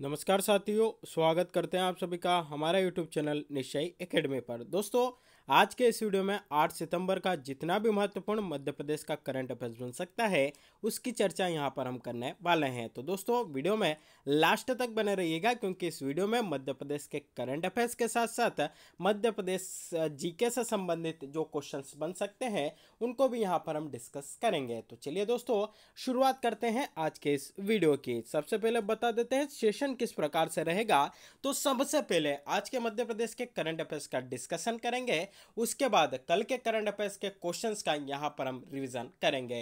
नमस्कार साथियों स्वागत करते हैं आप सभी का हमारा यूट्यूब चैनल निश्चय एकेडमी पर दोस्तों आज के इस वीडियो में 8 सितंबर का जितना भी महत्वपूर्ण मध्य प्रदेश का करंट अफेयर्स बन सकता है उसकी चर्चा यहां पर हम करने वाले हैं तो दोस्तों वीडियो में लास्ट तक बने रहिएगा क्योंकि इस वीडियो में मध्य प्रदेश के करंट अफेयर्स के साथ साथ मध्य प्रदेश जीके से संबंधित जो क्वेश्चन बन सकते हैं उनको भी यहाँ पर हम डिस्कस करेंगे तो चलिए दोस्तों शुरुआत करते हैं आज के इस वीडियो की सबसे पहले बता देते हैं सेशन किस प्रकार से रहेगा तो सबसे पहले आज के मध्य प्रदेश के करंट अफेयर्स का डिस्कशन करेंगे उसके बाद कल के करंट अफेयर्स के क्वेश्चंस का यहाँ पर हम रिवीजन करेंगे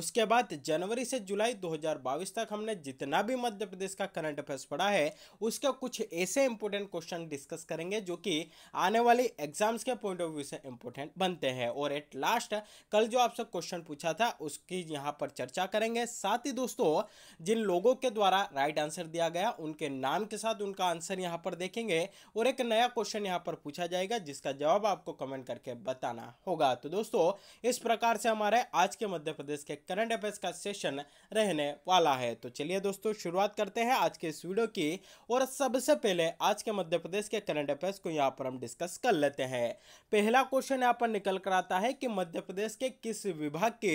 उसके बाद जनवरी से जुलाई 2022 तक हमने जितना भी मध्य प्रदेश का करंट अफेयर्स पढ़ा है उसके कुछ ऐसे इंपोर्टेंट क्वेश्चन डिस्कस करेंगे जो कि आने वाली एग्जाम्स के पॉइंट ऑफ व्यू से इंपोर्टेंट बनते हैं और एट लास्ट कल जो आपसे क्वेश्चन पूछा था उसकी यहाँ पर चर्चा करेंगे साथ ही दोस्तों जिन लोगों के द्वारा राइट आंसर दिया गया उनके नाम के साथ उनका आंसर यहाँ पर देखेंगे और एक नया क्वेश्चन यहाँ पर पूछा जाएगा जिसका जवाब आपको आपको कमेंट करके बताना होगा तो दोस्तों इस प्रकार से हमारे आज के मध्य प्रदेश के करंट अफेयर्स का सेशन रहने वाला है तो चलिए दोस्तों शुरुआत करते हैं आज के इस वीडियो की और सबसे पहले आज के मध्य प्रदेश के करंट अफेयर्स को यहाँ पर हम डिस्कस कर लेते हैं पहला क्वेश्चन यहाँ पर निकल कर आता है कि मध्य प्रदेश के किस विभाग के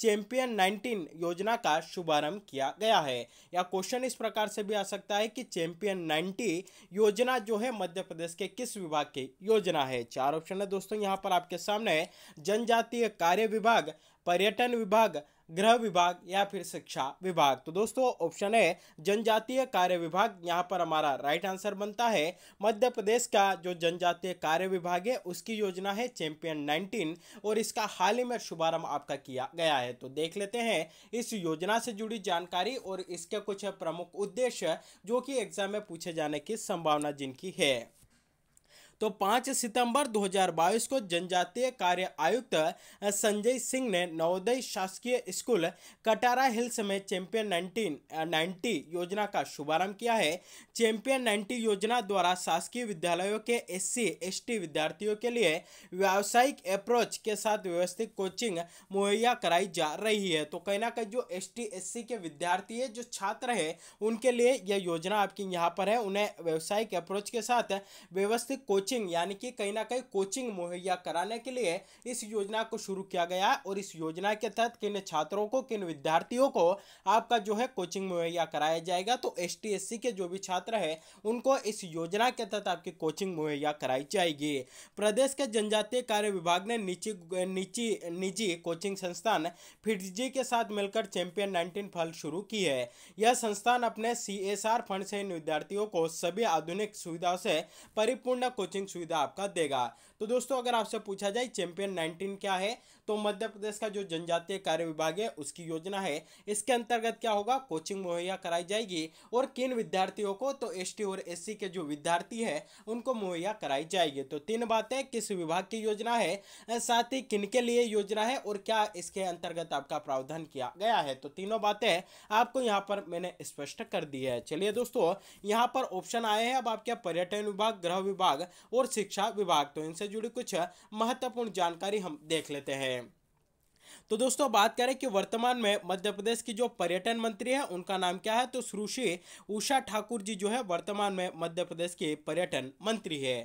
चैंपियन नाइनटीन योजना का शुभारंभ किया गया है या क्वेश्चन इस प्रकार से भी आ सकता है कि चैंपियन नाइनटी योजना जो है मध्य प्रदेश के किस विभाग की योजना है चार ऑप्शन सेक्शन है दोस्तों यहाँ पर आपके सामने जनजातीय कार्य विभाग पर्यटन विभाग गृह विभाग या फिर शिक्षा विभाग तो दोस्तों ऑप्शन है जनजातीय कार्य विभाग यहाँ पर हमारा राइट आंसर बनता है मध्य प्रदेश का जो जनजातीय कार्य विभाग है उसकी योजना है चैंपियन 19 और इसका हाल ही में शुभारंभ आपका किया गया है तो देख लेते हैं इस योजना से जुड़ी जानकारी और इसके कुछ प्रमुख उद्देश्य जो कि एग्जाम में पूछे जाने की संभावना जिनकी है तो 5 सितंबर 2022 को जनजातीय कार्य आयुक्त संजय सिंह ने नवोदय शासकीय स्कूल कटारा हिल्स में चैंपियन 19 90 योजना का शुभारंभ किया है चैंपियन 90 योजना द्वारा शासकीय विद्यालयों के एस सी विद्यार्थियों के लिए व्यावसायिक अप्रोच के साथ व्यवस्थित कोचिंग मुहैया कराई जा रही है तो कहीं ना कहीं जो एस टी के विद्यार्थी है जो छात्र है उनके लिए यह योजना आपकी यहाँ पर है उन्हें व्यावसायिक अप्रोच के साथ व्यवस्थित कोचिंग कोचिंग यानी कि कहीं ना कहीं कोचिंग मुहैया कराने के लिए इस योजना को शुरू किया गया है और इस योजना के तहत किन छात्रों को किन विद्यार्थियों को आपका जो है कोचिंग मुहैया कराया जाएगा तो एस टी के जो भी छात्र है उनको इस योजना के तहत आपकी कोचिंग मुहैया कराई जाएगी प्रदेश के जनजातीय कार्य विभाग ने निजी निजी निजी कोचिंग संस्थान फिटजी के साथ मिलकर चैंपियन नाइनटीन फल शुरू की है यह संस्थान अपने सी फंड से इन विद्यार्थियों को सभी आधुनिक सुविधाओं से परिपूर्ण कोचिंग कोचिंग सुविधा आपका देगा तो दोस्तों अगर आपसे पूछा जाए चैंपियन नाइनटीन क्या है तो मध्य प्रदेश का जो जनजातीय कार्य विभाग है उसकी योजना है इसके अंतर्गत क्या होगा कोचिंग मुहैया कराई जाएगी और किन विद्यार्थियों को तो एस और एस के जो विद्यार्थी है उनको मुहैया कराई जाएगी तो तीन बातें किस विभाग की योजना है साथ ही किन के लिए योजना है और क्या इसके अंतर्गत आपका प्रावधान किया गया है तो तीनों बातें आपको यहाँ पर मैंने स्पष्ट कर दी है चलिए दोस्तों यहाँ पर ऑप्शन आए हैं अब आपके पर्यटन विभाग गृह विभाग और शिक्षा विभाग तो इनसे जुड़ी कुछ महत्वपूर्ण जानकारी हम देख लेते हैं तो दोस्तों बात करें कि वर्तमान में मध्य प्रदेश की जो पर्यटन मंत्री है उनका नाम क्या है तो सुश्री उषा ठाकुर जी जो है वर्तमान में मध्य प्रदेश के पर्यटन मंत्री है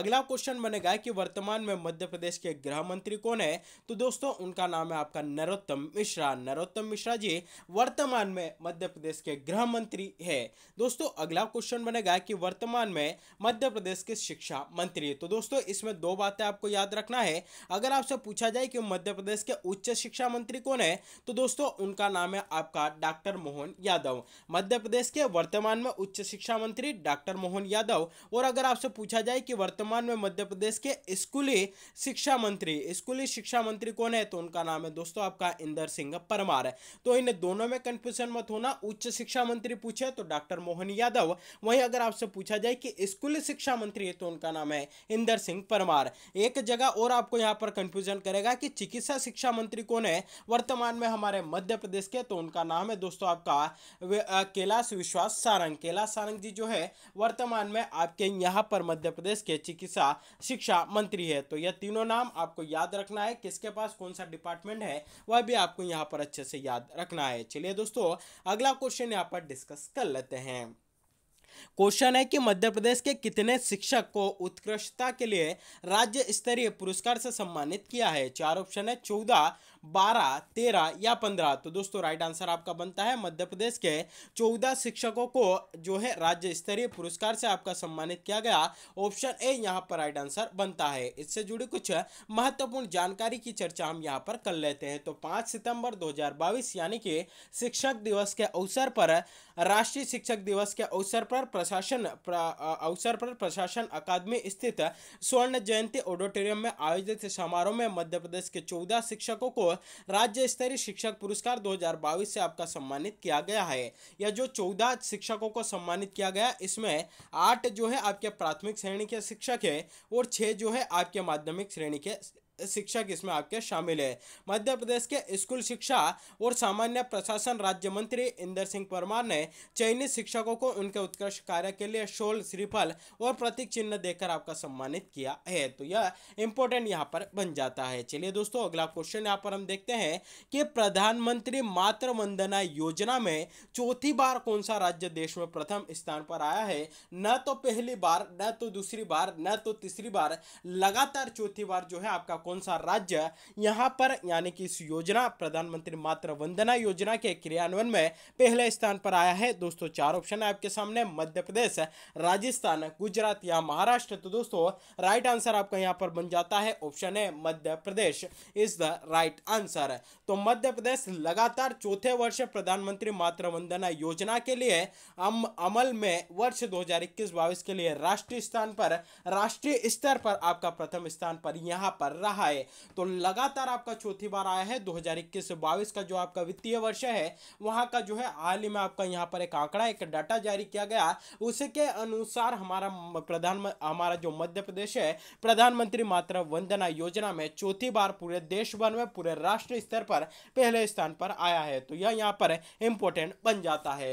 अगला क्वेश्चन बनेगा कि वर्तमान में मध्य प्रदेश के गृह मंत्री कौन है तो दोस्तों उनका नाम है आपका नरोत्तम मिश्रा नरोत्तम मिश्रा जी वर्तमान में मध्य प्रदेश के गृह मंत्री है दोस्तों अगला क्वेश्चन बनेगा कि वर्तमान में मध्य प्रदेश के शिक्षा मंत्री तो दोस्तों इसमें दो बातें आपको याद रखना है अगर आपसे पूछा जाए कि मध्य प्रदेश के उच्च शिक्षा मंत्री कौन है तो दोस्तों उनका नाम है आपका डॉक्टर मोहन यादव मध्य प्रदेश के वर्तमान में उच्च शिक्षा मंत्री डॉक्टर मोहन यादव और अगर आपसे पूछा जाए कि वर्तमान में मध्य प्रदेश के स्कूली शिक्षा मंत्री स्कूली शिक्षा मंत्री कौन है तो उनका नाम है दोस्तों आपका इंदर सिंह परमार है तो इन दोनों में कंफ्यूजन मत होना उच्च शिक्षा मंत्री पूछे तो डॉक्टर मोहन यादव वहीं अगर आपसे पूछा जाए कि स्कूली शिक्षा मंत्री है तो उनका नाम है इंदर सिंह परमार एक जगह और आपको यहाँ पर कंफ्यूजन करेगा कि चिकित्सा शिक्षा मंत्री मंत्री कौन है वर्तमान में हमारे मध्य प्रदेश के तो उनका नाम है दोस्तों आपका कैलाश विश्वास सारंग कैलाश सारंग जी जो है वर्तमान में आपके यहाँ पर मध्य प्रदेश के चिकित्सा शिक्षा मंत्री है तो यह तीनों नाम आपको याद रखना है किसके पास कौन सा डिपार्टमेंट है वह भी आपको यहाँ पर अच्छे से याद रखना है चलिए दोस्तों अगला क्वेश्चन यहाँ पर डिस्कस कर लेते हैं क्वेश्चन है कि मध्य प्रदेश के कितने शिक्षक को उत्कृष्टता के लिए राज्य स्तरीय पुरस्कार से सम्मानित किया है चार ऑप्शन है चौदह बारह तेरह या पंद्रह तो दोस्तों राइट आंसर आपका बनता है मध्य प्रदेश के चौदह शिक्षकों को जो है राज्य स्तरीय पुरस्कार से आपका सम्मानित किया गया ऑप्शन ए यहाँ पर राइट आंसर बनता है इससे जुड़ी कुछ महत्वपूर्ण जानकारी की चर्चा हम यहाँ पर कर लेते हैं तो पाँच सितंबर दो यानी कि शिक्षक दिवस के अवसर पर राष्ट्रीय शिक्षक दिवस के अवसर पर प्रशासन अवसर पर प्रशासन अकादमी स्थित स्वर्ण जयंती ऑडिटोरियम में आयोजित समारोह में मध्य प्रदेश के चौदह शिक्षकों को राज्य स्तरीय शिक्षक पुरस्कार दो से आपका सम्मानित किया गया है यह जो चौदह शिक्षकों को सम्मानित किया गया इसमें आठ जो है आपके प्राथमिक श्रेणी के शिक्षक है और छह जो है आपके माध्यमिक श्रेणी के शिक्षक इसमें आपके शामिल है मध्य प्रदेश के स्कूल शिक्षा और सामान्य प्रशासन राज्य मंत्री इंदर सिंह परमार ने चयनित शिक्षकों को उनके उत्कृष्ट कार्य के लिए शोल श्रीफल और प्रतीक चिन्ह देकर आपका सम्मानित किया है तो यह इंपॉर्टेंट यहाँ पर बन जाता है चलिए दोस्तों अगला क्वेश्चन यहाँ पर हम देखते हैं कि प्रधानमंत्री मातृ वंदना योजना में चौथी बार कौन सा राज्य देश में प्रथम स्थान पर आया है न तो पहली बार न तो दूसरी बार न तो तीसरी बार लगातार चौथी बार जो है आपका कौन सा राज्य यहाँ पर यानी कि इस योजना प्रधानमंत्री मात्र वंदना योजना के क्रियान्वयन में पहले स्थान पर आया है दोस्तों चार ऑप्शन है आपके सामने मध्य प्रदेश राजस्थान गुजरात या महाराष्ट्र तो दोस्तों राइट आंसर आपका यहाँ पर बन जाता है ऑप्शन है Madhya Pradesh is the right answer तो मध्य प्रदेश लगातार चौथे वर्ष प्रधानमंत्री मातृ वंदना योजना के लिए अम, अमल में वर्ष दो हजार के लिए राष्ट्रीय स्थान पर राष्ट्रीय स्तर पर आपका प्रथम स्थान पर यहाँ पर रहा रहा है तो लगातार आपका चौथी बार आया है दो हजार का जो आपका वित्तीय वर्ष है वहां का जो है हाल ही में आपका यहाँ पर एक आंकड़ा एक डाटा जारी किया गया उसके अनुसार हमारा प्रधान हमारा जो मध्य प्रदेश है प्रधानमंत्री मातृ वंदना योजना में चौथी बार पूरे देश भर में पूरे राष्ट्रीय स्तर पर पहले स्थान पर आया है तो यह यहाँ पर इंपोर्टेंट बन जाता है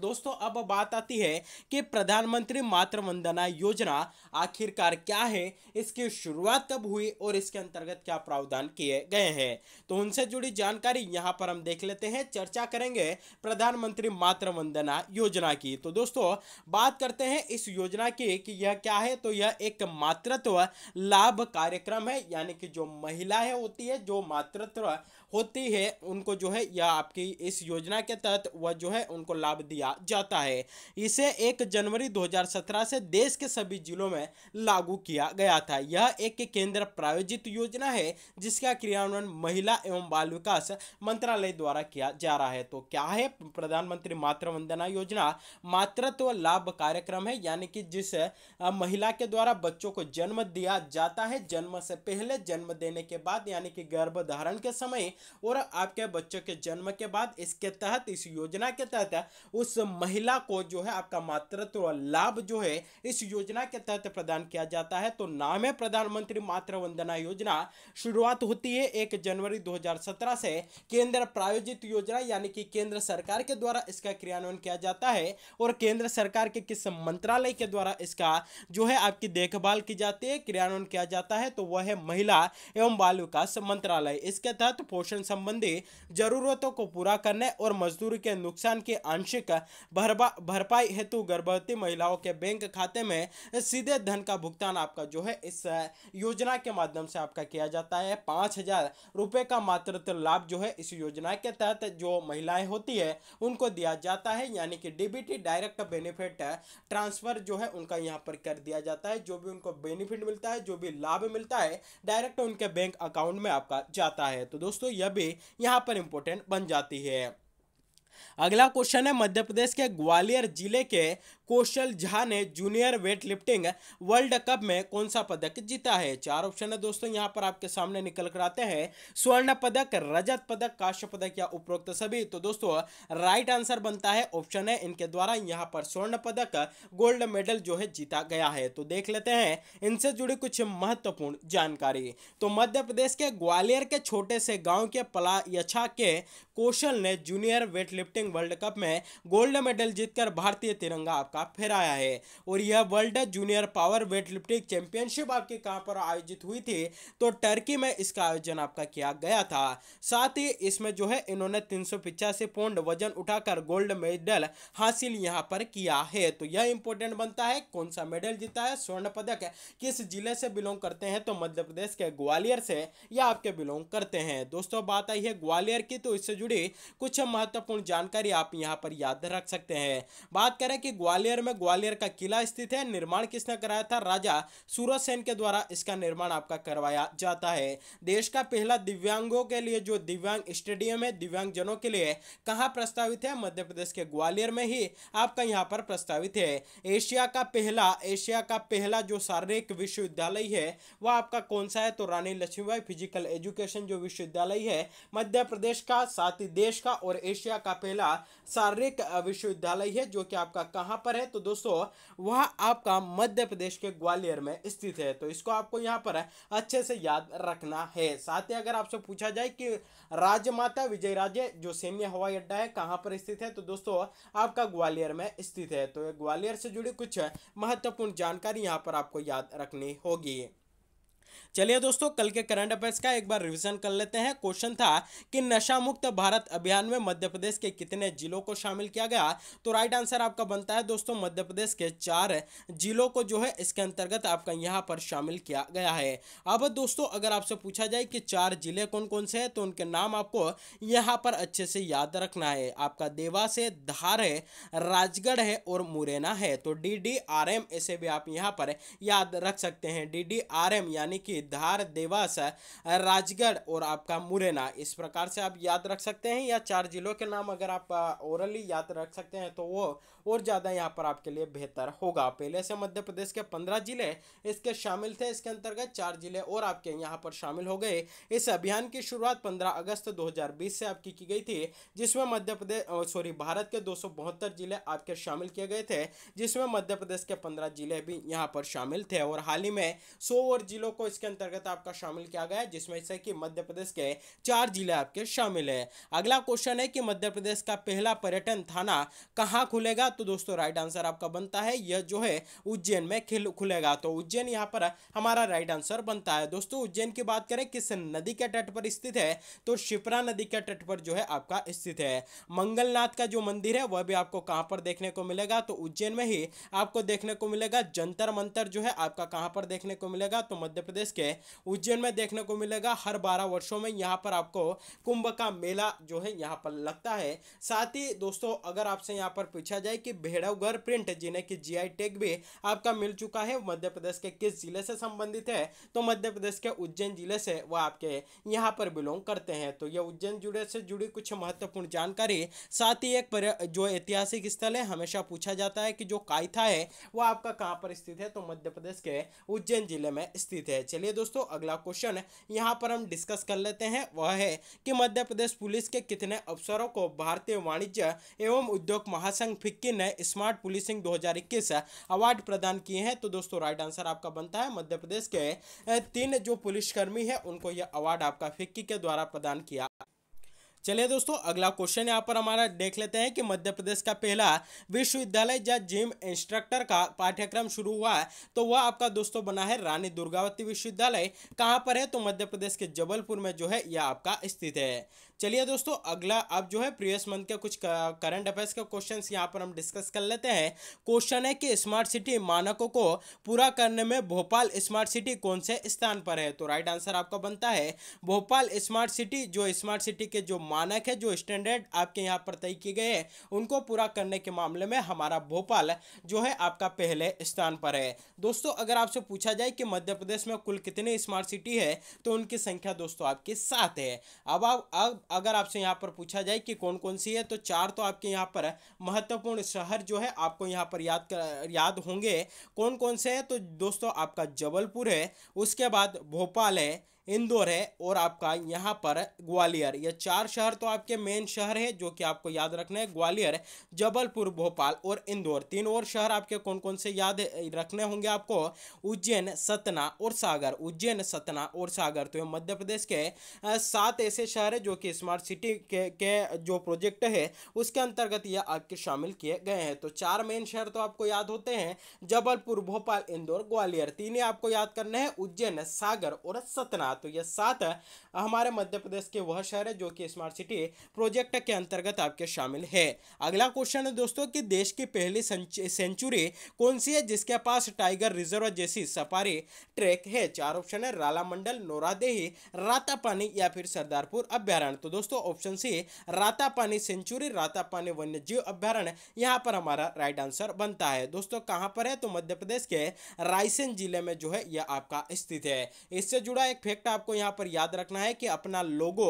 दोस्तों अब बात आती है कि प्रधानमंत्री मातृ वंदना योजना आखिरकार क्या है इसकी शुरुआत कब हुई और इसके अंतर्गत क्या प्रावधान किए गए हैं तो उनसे जुड़ी जानकारी यहां पर हम देख लेते हैं चर्चा करेंगे प्रधानमंत्री मातृ वंदना योजना की तो दोस्तों बात करते हैं इस योजना की कि यह क्या है तो यह एक मातृत्व लाभ कार्यक्रम है यानी कि जो महिला है होती है जो मातृत्व होती है उनको जो है यह आपकी इस योजना के तहत वह जो है उनको लाभ दिया जाता है इसे एक जनवरी 2017 से देश के सभी जिलों में लागू किया गया था यह एक केंद्र प्रायोजित योजना है जिसका क्रियान्वयन महिला एवं बाल विकास मंत्रालय द्वारा किया जा रहा है तो क्या है प्रधानमंत्री मातृ वंदना योजना मातृत्व लाभ कार्यक्रम है यानी कि जिस महिला के द्वारा बच्चों को जन्म दिया जाता है जन्म से पहले जन्म देने के बाद यानी कि गर्भ धारण के समय और आपके बच्चों के जन्म के बाद इसके तहत इस योजना के तहत उस महिला को जो है आपका मातृत्व लाभ जो है इस योजना के तहत प्रदान किया जाता है तो नाम है प्रधानमंत्री मातृ वंदना योजना शुरुआत होती है एक जनवरी 2017 से केंद्र प्रायोजित योजना यानी कि केंद्र सरकार के द्वारा इसका क्रियान्वयन किया जाता है और केंद्र सरकार के किस मंत्रालय के द्वारा इसका जो है आपकी देखभाल की जाती है क्रियान्वयन किया जाता है तो वह है महिला एवं बाल विकास मंत्रालय इसके तहत पोषण पेंशन संबंधी जरूरतों को पूरा करने और मजदूरी के नुकसान की आंशिक भरपाई हेतु गर्भवती महिलाओं के बैंक खाते में सीधे धन का भुगतान आपका जो है इस योजना के माध्यम से आपका किया जाता है पाँच हजार रुपये का मातृत्व लाभ जो है इस योजना के तहत जो महिलाएं होती है उनको दिया जाता है यानी कि डीबीटी डायरेक्ट बेनिफिट ट्रांसफर जो है उनका यहाँ पर कर दिया जाता है जो भी उनको बेनिफिट मिलता है जो भी लाभ मिलता है डायरेक्ट उनके बैंक अकाउंट में आपका जाता है तो दोस्तों यह भी यहाँ पर इम्पोर्टेंट बन जाती है अगला क्वेश्चन है मध्य प्रदेश के ग्वालियर जिले के कौशल झा ने junior weight lifting world cup में कौन सा पदक जीता है चार ऑप्शन है दोस्तों यहाँ पर आपके सामने निकल कर आते हैं स्वर्ण पदक रजत पदक काश्य पदक या उपरोक्त सभी तो दोस्तों राइट आंसर बनता है ऑप्शन है इनके द्वारा यहाँ पर स्वर्ण पदक गोल्ड मेडल जो है जीता गया है तो देख लेते हैं इनसे जुड़ी कुछ महत्वपूर्ण जानकारी तो मध्य प्रदेश के ग्वालियर के छोटे से गांव के पलायछा के कौशल ने जूनियर वेटलिफ्टिंग वर्ल्ड कप में गोल्ड मेडल जीतकर भारतीय तिरंगा आपका फिर आया है और यह world junior power weight lifting championship आपके कहाँ पर आयोजित हुई थी तो टर्की में इसका आयोजन आपका किया गया था साथ ही इसमें जो है इन्होंने तीन सौ पौंड वजन उठाकर गोल्ड मेडल हासिल यहाँ पर किया है तो यह इंपॉर्टेंट बनता है कौन सा मेडल जीता है स्वर्ण पदक किस जिले से बिलोंग करते हैं तो मध्य प्रदेश के ग्वालियर से या आपके बिलोंग करते हैं दोस्तों बात आई है ग्वालियर की तो इससे जुड़ी कुछ महत्वपूर्ण जानकारी आप यहाँ पर याद रख सकते हैं बात करें कि ग्वालियर ग्वालियर में ग्वालियर का किला स्थित है निर्माण किसने कराया था राजा सूरज सेन के द्वारा इसका निर्माण आपका करवाया जाता है देश का पहला दिव्यांगों के लिए जो दिव्यांग स्टेडियम है दिव्यांगजनों के लिए कहाँ प्रस्तावित है मध्य प्रदेश के ग्वालियर में ही आपका यहाँ पर प्रस्तावित है एशिया का पहला एशिया का पहला जो शारीरिक विश्वविद्यालय है वह आपका कौन सा है तो रानी लक्ष्मीबाई फिजिकल एजुकेशन जो विश्वविद्यालय है मध्य प्रदेश का साथ ही देश का और एशिया का पहला शारीरिक विश्वविद्यालय है जो कि आपका कहाँ पर पर है तो दोस्तों वह आपका मध्य प्रदेश के ग्वालियर में स्थित है तो इसको आपको यहाँ पर अच्छे से याद रखना है साथ ही अगर आपसे पूछा जाए कि राजमाता विजय राजे जो सैन्य हवाई अड्डा है कहाँ पर स्थित है तो दोस्तों आपका ग्वालियर में स्थित है तो ग्वालियर से जुड़ी कुछ महत्वपूर्ण जानकारी यहाँ पर आपको याद रखनी होगी चलिए दोस्तों कल के करंट अफेयर्स का एक बार रिविजन कर लेते हैं क्वेश्चन था कि नशा मुक्त भारत अभियान में मध्य प्रदेश के कितने जिलों को शामिल किया गया तो राइट आंसर आपका बनता है दोस्तों मध्य प्रदेश के चार जिलों को जो है इसके अंतर्गत आपका यहाँ पर शामिल किया गया है अब दोस्तों अगर आपसे पूछा जाए कि चार जिले कौन कौन से है तो उनके नाम आपको यहाँ पर अच्छे से याद रखना है आपका देवास है धार है राजगढ़ है और मुरैना है तो डी डी आर एम ऐसे भी आप यहाँ पर याद रख सकते हैं डी डी आर एम यानी कि धार देवास राजगढ़ और आपका मुरैना इस प्रकार से आप याद रख सकते हैं या चार जिलों के नाम अगर आप ओरली याद रख सकते हैं तो वो और ज़्यादा यहाँ पर आपके लिए बेहतर होगा पहले से मध्य प्रदेश के पंद्रह जिले इसके शामिल थे इसके अंतर्गत चार जिले और आपके यहाँ पर शामिल हो गए इस अभियान की शुरुआत पंद्रह अगस्त दो से आपकी की गई थी जिसमें मध्य प्रदेश सॉरी भारत के दो जिले आपके शामिल किए गए थे जिसमें मध्य प्रदेश के पंद्रह जिले भी यहाँ पर शामिल थे और हाल ही में सौ और जिलों को इसके अंतर्गत आपका शामिल किया गया है जिसमें से कि मध्य प्रदेश के चार जिले आपके शामिल है अगला क्वेश्चन है कि मध्य प्रदेश का पहला पर्यटन थाना कहाँ खुलेगा तो दोस्तों राइट आंसर आपका बनता है यह जो है उज्जैन में खिल खुलेगा तो उज्जैन यहाँ पर हमारा राइट आंसर बनता है दोस्तों उज्जैन की बात करें किस नदी के तट पर स्थित है तो शिप्रा नदी के तट पर जो है आपका स्थित है मंगलनाथ का जो मंदिर है वह भी आपको कहाँ पर देखने को मिलेगा तो उज्जैन में ही आपको देखने को मिलेगा जंतर मंतर जो है आपका कहाँ पर देखने को मिलेगा तो मध्य प्रदेश के है उज्जैन में देखने को मिलेगा हर बारह वर्षों में यहाँ पर आपको कुंभ का मेला जो है यहाँ पर लगता है साथ ही दोस्तों अगर आपसे यहाँ पर पूछा जाए कि भेड़वघर प्रिंट जिन्हें कि जी टैग भी आपका मिल चुका है मध्य प्रदेश के किस जिले से संबंधित है तो मध्य प्रदेश के उज्जैन जिले से वह आपके यहाँ पर बिलोंग करते हैं तो यह उज्जैन जुड़े से जुड़ी कुछ महत्वपूर्ण जानकारी साथ ही एक जो ऐतिहासिक स्थल है हमेशा पूछा जाता है कि जो कायथा है वह आपका कहाँ पर स्थित है तो मध्य प्रदेश के उज्जैन जिले में स्थित है चलिए चलिए दोस्तों अगला क्वेश्चन यहाँ पर हम डिस्कस कर लेते हैं वह है कि मध्य प्रदेश पुलिस के कितने अफसरों को भारतीय वाणिज्य एवं उद्योग महासंघ फिक्की ने स्मार्ट पुलिसिंग दो अवार्ड प्रदान किए हैं तो दोस्तों राइट आंसर आपका बनता है मध्य प्रदेश के तीन जो पुलिसकर्मी है उनको यह अवार्ड आपका फिक्की के द्वारा प्रदान किया चलिए दोस्तों अगला क्वेश्चन यहाँ पर हमारा देख लेते हैं कि मध्य प्रदेश का पहला विश्वविद्यालय या जिम इंस्ट्रक्टर का पाठ्यक्रम शुरू हुआ है तो वह आपका दोस्तों बना है रानी दुर्गावती विश्वविद्यालय कहाँ पर है तो मध्य प्रदेश के जबलपुर में जो है यह आपका स्थित है चलिए दोस्तों अगला अब जो है प्रीवियस मंथ का कुछ करंट अफेयर्स का क्वेश्चन यहाँ पर हम डिस्कस कर लेते हैं क्वेश्चन है कि स्मार्ट सिटी मानकों को पूरा करने में भोपाल स्मार्ट सिटी कौन से स्थान पर है तो राइट आंसर आपका बनता है भोपाल स्मार्ट सिटी जो स्मार्ट सिटी के जो मानक है जो स्टैंडर्ड आपके यहाँ पर तय किए गए हैं उनको पूरा करने के मामले में हमारा भोपाल जो है आपका पहले स्थान पर है दोस्तों अगर आपसे पूछा जाए कि मध्य प्रदेश में कुल कितने स्मार्ट सिटी है तो उनकी संख्या दोस्तों आपकी सात है अब आप अब अगर आपसे यहाँ पर पूछा जाए कि कौन कौन सी है तो चार तो आपके यहाँ पर महत्वपूर्ण शहर जो है आपको यहाँ पर याद कर याद होंगे कौन कौन से है तो दोस्तों आपका जबलपुर है उसके बाद भोपाल है इंदौर है और आपका यहाँ पर ग्वालियर ये चार शहर तो आपके मेन शहर है जो कि आपको याद रखना है ग्वालियर जबलपुर भोपाल और इंदौर तीन और शहर आपके कौन कौन से याद रखने होंगे आपको उज्जैन सतना और सागर उज्जैन सतना और सागर तो ये मध्य प्रदेश के सात ऐसे शहर है जो कि स्मार्ट सिटी के, के जो प्रोजेक्ट है उसके अंतर्गत ये आपके शामिल किए गए हैं तो चार मेन शहर तो आपको याद होते हैं जबलपुर भोपाल इंदौर ग्वालियर तीन आपको याद करने हैं उज्जैन सागर और सतना सात तो यह सात हमारे मध्य प्रदेश के वह शहर है जो कि स्मार्ट सिटी प्रोजेक्ट के अंतर्गत आपके शामिल है अगला क्वेश्चन है दोस्तों कि देश की पहली सेंचुरी कौन सी है जिसके पास टाइगर रिजर्व जैसी सफारी ट्रैक है चार ऑप्शन है राला मंडल नोरादेही रातापानी या फिर सरदारपुर अभ्यारण्य तो दोस्तों option C Ratapani sanctuary Ratapani वन्य जीव अभ्यारण्य यहाँ पर हमारा राइट आंसर बनता है दोस्तों कहाँ पर है तो मध्य प्रदेश के रायसेन जिले में जो है यह आपका स्थित है इससे जुड़ा एक फैक्ट फैक्ट आपको यहाँ पर याद रखना है कि अपना लोगो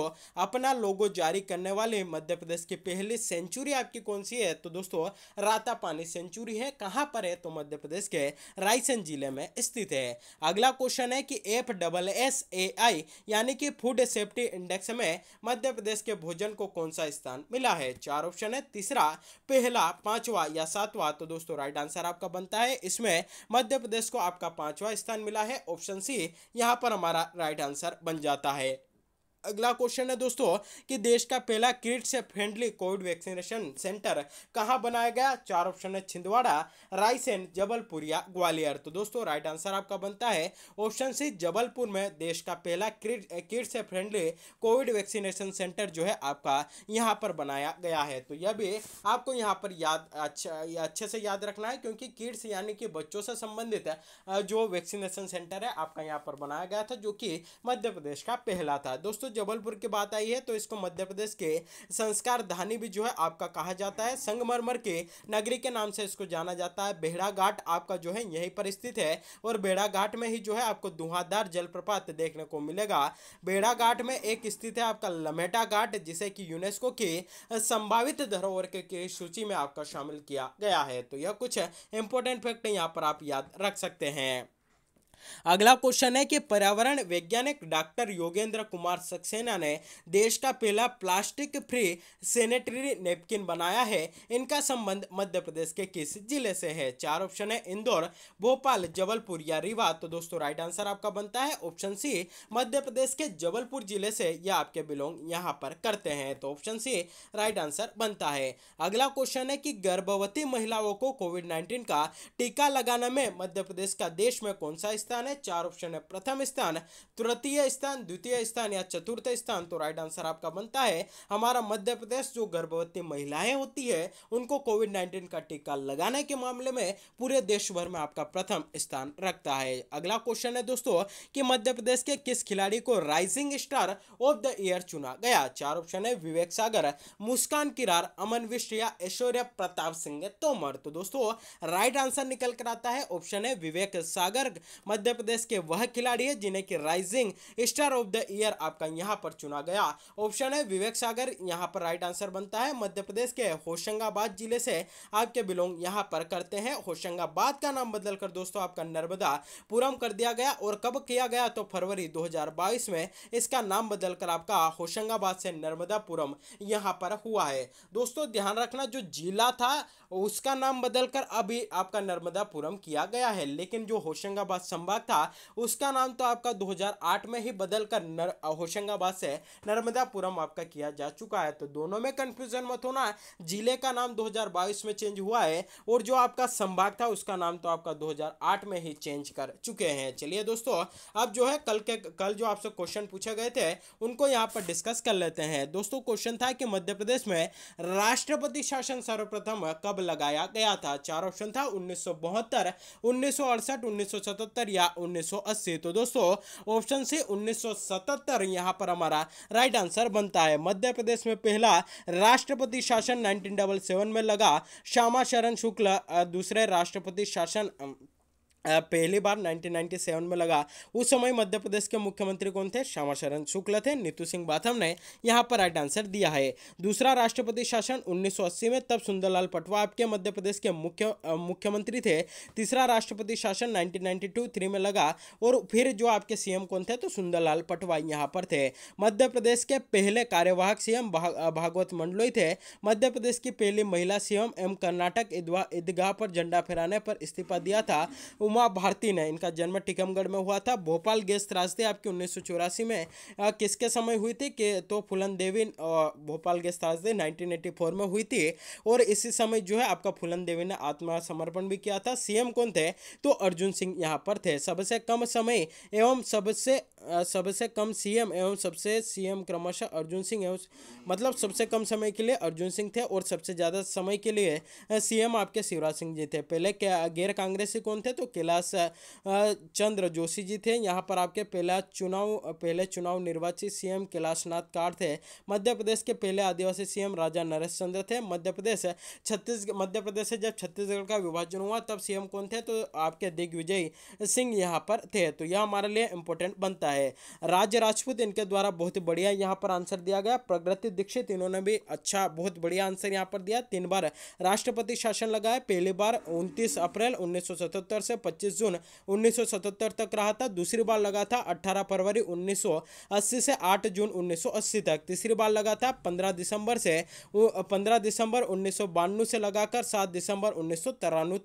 अपना लोगो जारी करने वाले मध्य प्रदेश की पहली सेंचुरी आपकी कौन सी है तो दोस्तों रातापानी सेंचुरी है कहाँ पर है तो मध्य प्रदेश के रायसेन जिले में स्थित है अगला क्वेश्चन है कि F double S A I यानी कि फूड सेफ्टी इंडेक्स में मध्य प्रदेश के भोजन को कौन सा स्थान मिला है चार ऑप्शन है तीसरा पहला पांचवा या सातवा तो दोस्तों राइट आंसर आपका बनता है इसमें मध्य प्रदेश को आपका पांचवा स्थान मिला है ऑप्शन सी यहाँ पर हमारा राइट आंसर बन जाता है अगला क्वेश्चन है दोस्तों कि देश का पहला किड से फ्रेंडली कोविड वैक्सीनेशन सेंटर कहाँ बनाया गया चार ऑप्शन है छिंदवाड़ा रायसेन जबलपुर या ग्वालियर तो दोस्तों राइट आंसर आपका बनता है ऑप्शन सी जबलपुर में देश का पहला किड से फ्रेंडली कोविड वैक्सीनेशन सेंटर जो है आपका यहाँ पर बनाया गया है तो यह भी आपको यहाँ पर याद अच्छा अच्छे से याद रखना है क्योंकि किड्स यानी कि बच्चों से संबंधित जो वैक्सीनेशन सेंटर है आपका यहाँ पर बनाया गया था जो कि मध्य प्रदेश का पहला था दोस्तों जबलपुर की बात आई है तो इसको मध्य प्रदेश के संस्कार धानी भी जो है आपका कहा जाता है संगमरमर के नगरी के नाम से इसको जाना जाता है बेहड़ा घाट आपका जो है यहीं पर स्थित है और बेड़ा घाट में ही जो है आपको धुआंधार जलप्रपात देखने को मिलेगा बेड़ा घाट में एक स्थित है आपका लमेटा घाट जिसे कि यूनेस्को के संभावित धरोहर के सूची में आपका शामिल किया गया है तो यह कुछ इंपोर्टेंट फैक्ट यहाँ पर आप याद रख सकते हैं अगला क्वेश्चन है कि पर्यावरण वैज्ञानिक डॉक्टर योगेंद्र कुमार सक्सेना ने देश का पहला प्लास्टिक फ्री सेनेटरी नेपकिन बनाया है इनका संबंध मध्य प्रदेश के किस जिले से है चार ऑप्शन है इंदौर भोपाल जबलपुर या रीवा तो दोस्तों राइट आंसर आपका बनता है ऑप्शन सी मध्य प्रदेश के जबलपुर जिले से यह आपके बिलोंग यहाँ पर करते हैं तो ऑप्शन सी राइट आंसर बनता है अगला क्वेश्चन है कि गर्भवती महिलाओं को कोविड नाइन्टीन का टीका लगाने में मध्य प्रदेश का देश में कौन सा स्तर स्थान है चार ऑप्शन है प्रथम स्थान तृतीय स्थान द्वितीय स्थान या चतुर्थ स्थान तो राइट आंसर आपका बनता है हमारा मध्य प्रदेश जो गर्भवती महिलाएं होती है उनको कोविड नाइन्टीन का टीका लगाने के मामले में पूरे देश भर में आपका प्रथम स्थान रखता है अगला क्वेश्चन है दोस्तों कि मध्य प्रदेश के किस खिलाड़ी को rising star of the year चुना गया चार ऑप्शन है विवेक सागर मुस्कान किरार अमन विश्व या ऐश्वर्य प्रताप सिंह तोमर तो दोस्तों राइट आंसर निकल कर आता है ऑप्शन है विवेक सागर मध्य प्रदेश के वह खिलाड़ी है जिन्हें की rising star of the year आपका यहाँ पर चुना गया ऑप्शन है विवेक सागर यहाँ पर राइट आंसर बनता है मध्य प्रदेश के होशंगाबाद जिले से आपके बिलोंग यहाँ पर करते हैं होशंगाबाद का नाम बदलकर दोस्तों आपका नर्मदा पूरम कर दिया गया और कब किया गया तो फरवरी दो में इसका नाम बदलकर आपका होशंगाबाद से नर्मदा नर्मदापुरम यहाँ पर हुआ है दोस्तों ध्यान रखना जो जिला था उसका नाम बदलकर अभी आपका नर्मदापुरम किया गया है लेकिन जो होशंगाबाद संभाग था उसका नाम तो आपका 2008 में ही बदलकर नर होशंगाबाद से नर्मदापुरम आपका किया जा चुका है तो दोनों में कंफ्यूजन मत होना जिले का नाम 2022 में चेंज हुआ है और जो आपका संभाग था उसका नाम तो आपका 2008 में ही चेंज कर चुके हैं चलिए दोस्तों अब जो है कल के कल जो आपसे क्वेश्चन पूछे गए थे उनको यहाँ पर डिस्कस कर लेते हैं दोस्तों क्वेश्चन था कि मध्य प्रदेश में राष्ट्रपति शासन सर्वप्रथम कब लगाया गया था चार ऑप्शन था उन्नीस सौ बहत्तर या 1980 तो दोस्तों ऑप्शन सी 1977 यहां पर हमारा राइट आंसर बनता है मध्य प्रदेश में पहला राष्ट्रपति शासन 1977 में लगा श्यामा शरण शुक्ल दूसरे राष्ट्रपति शासन पहली बार 1997 में लगा उस समय मध्य प्रदेश के मुख्यमंत्री कौन थे श्यामा शरण शुक्ल थे नीतू सिंह बाथम ने यहाँ पर राइट आंसर दिया है दूसरा राष्ट्रपति शासन 1980 में तब सुंदरलाल पटवा आपके मध्य प्रदेश के मुख्य मुख्यमंत्री थे तीसरा राष्ट्रपति शासन 1992 थ्री में लगा और फिर जो आपके सीएम कौन थे तो सुंदरलाल पटवा यहाँ पर थे मध्य प्रदेश के पहले कार्यवाहक सीएम भागवत मंडलोई थे मध्य प्रदेश की पहली महिला सीएम एम कर्नाटक ईदगाह पर झंडा फहराने पर इस्तीफा दिया था उमा भारती ने इनका जन्म टीकमगढ़ में हुआ था भोपाल गेस्ट त्रासदी आपकी उन्नीस में किसके समय हुई थी कि तो फुलन देवी भोपाल गेस्ट त्रासदी 1984 में हुई थी और इसी समय जो है आपका फुलन देवी ने आत्मसमर्पण भी किया था सीएम कौन थे तो अर्जुन सिंह यहाँ पर थे सबसे कम समय एवं सबसे सबसे कम सीएम एवं सबसे सीएम क्रमशः अर्जुन सिंह एवं मतलब सबसे कम समय के लिए अर्जुन सिंह थे और सबसे ज़्यादा समय के लिए सीएम आपके शिवराज सिंह जी थे पहले क्या गैर कांग्रेसी कौन थे तो कैलाश चंद्र जोशी जी थे यहाँ पर आपके पहला चुनाव पहले चुनाव निर्वाचित सी एम कैलाशनाथ कार थे मध्य प्रदेश के पहले आदिवासी सीएम राजा नरेश चंद्र थे मध्य प्रदेश छत्तीसगढ़ मध्य प्रदेश से जब छत्तीसगढ़ का विभाजन हुआ तब सी कौन थे तो आपके दिग्विजय सिंह यहाँ पर थे तो यह हमारे लिए इम्पोर्टेंट बनता है है राज्य राजपूत इनके द्वारा बहुत बढ़िया यहाँ पर आंसर दिया गया प्रगति दीक्षित इन्होंने भी अच्छा बहुत बढ़िया आंसर यहाँ पर दिया तीन बार राष्ट्रपति शासन लगाए पहली बार उनतीस अप्रैल उन्नीस से पच्चीस जून उन्नीस तक रहा था दूसरी बार लगा था अट्ठारह फरवरी उन्नीस से आठ जून उन्नीस तक तीसरी बार लगा था पंद्रह दिसंबर से पंद्रह दिसंबर उन्नीस से लगाकर सात दिसंबर उन्नीस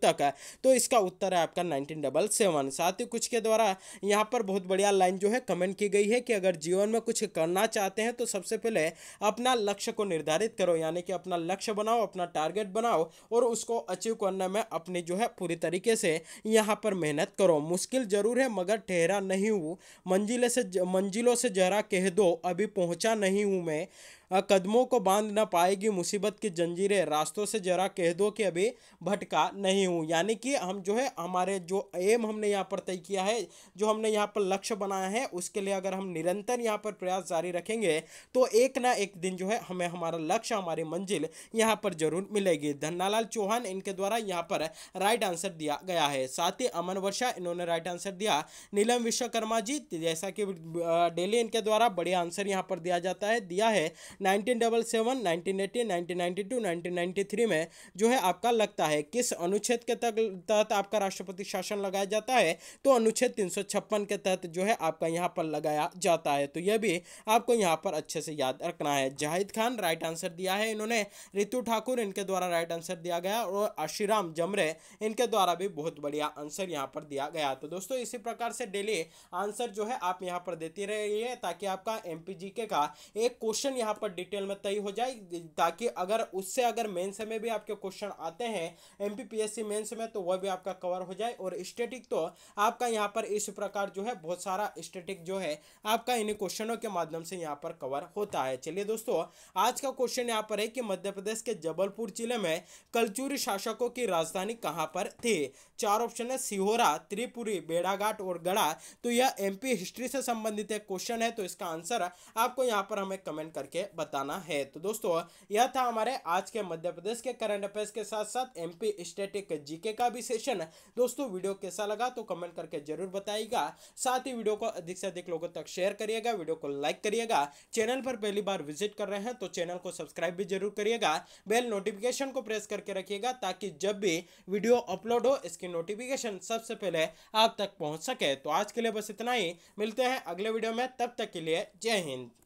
तक तो इसका उत्तर है आपका नाइनटीन डबल सेवन साथ ही कुछ के द्वारा यहाँ पर बहुत बढ़िया लाइन जो है में कमेंट की गई है कि अगर जीवन में कुछ करना चाहते हैं तो सबसे पहले अपना लक्ष्य को निर्धारित करो यानी कि अपना लक्ष्य बनाओ अपना टारगेट बनाओ और उसको अचीव करने में अपनी जो है पूरी तरीके से यहाँ पर मेहनत करो मुश्किल ज़रूर है मगर ठहरा नहीं हूँ मंजिले से मंजिलों से जरा कह दो अभी पहुँचा नहीं हूँ मैं कदमों को बांध ना पाएगी मुसीबत की जंजीरें रास्तों से ज़रा कह दो कि अभी भटका नहीं हूँ यानी कि हम जो है हमारे जो एम हमने यहाँ पर तय किया है जो हमने यहाँ पर लक्ष्य बनाया है उसके लिए अगर हम निरंतर यहाँ पर प्रयास जारी रखेंगे तो एक ना एक दिन जो है हमें हमारा लक्ष्य हमारी मंजिल यहाँ पर जरूर मिलेगी धन्नालाल चौहान इनके द्वारा यहाँ पर राइट आंसर दिया गया है साथ ही अमन वर्षा इन्होंने राइट आंसर दिया नीलम विश्वकर्मा जी जैसा कि डेली इनके द्वारा बढ़िया आंसर यहाँ पर दिया जाता है दिया है nineteen double seven nineteen eighty nineteen ninety two nineteen ninety three में जो है आपका लगता है किस अनुच्छेद के तहत आपका राष्ट्रपति शासन लगाया जाता है तो अनुच्छेद तीन सौ छप्पन के तहत जो है आपका यहाँ पर लगाया जाता है तो यह भी आपको यहाँ पर अच्छे से याद रखना है जाहिद खान राइट आंसर दिया है इन्होंने रितु ठाकुर इनके द्वारा राइट आंसर दिया गया और आशीराम जमरे इनके द्वारा भी बहुत बढ़िया आंसर यहाँ पर दिया गया तो दोस्तों इसी प्रकार से डेली आंसर जो है आप यहाँ पर देती रहिए ताकि आपका एम का एक क्वेश्चन यहाँ पर पर डिटेल में तय हो जाए ताकि अगर उससे अगर मेन्स में भी आपके क्वेश्चन आते हैं M P P S C mains में तो वह भी आपका कवर हो जाए और स्टेटिक तो आपका यहाँ पर इस प्रकार जो है बहुत सारा स्टेटिक जो है आपका इन्हीं क्वेश्चनों के माध्यम से यहाँ पर कवर होता है चलिए दोस्तों आज का क्वेश्चन यहाँ पर है कि मध्य प्रदेश के जबलपुर जिले में कलचूरी शासकों की राजधानी कहाँ पर थी चार ऑप्शन है सिहोरा त्रिपुरी बेड़ाघाट और गढ़ा तो यह एम हिस्ट्री से संबंधित एक क्वेश्चन है तो इसका आंसर आपको यहाँ पर हमें कमेंट करके बताना है तो दोस्तों यह था हमारे आज के मध्य प्रदेश के करंट अफेयर्स के साथ साथ एमपी स्टेटिक जीके का भी सेशन दोस्तों वीडियो कैसा लगा तो कमेंट करके जरूर बताइएगा साथ ही वीडियो को अधिक से अधिक लोगों तक शेयर करिएगा वीडियो को लाइक करिएगा चैनल पर पहली बार विजिट कर रहे हैं तो चैनल को सब्सक्राइब भी जरूर करिएगा बेल नोटिफिकेशन को प्रेस करके रखिएगा ताकि जब भी वीडियो अपलोड हो इसकी नोटिफिकेशन सबसे पहले आप तक पहुंच सके तो आज के लिए बस इतना ही मिलते हैं अगले वीडियो में तब तक के लिए जय हिंद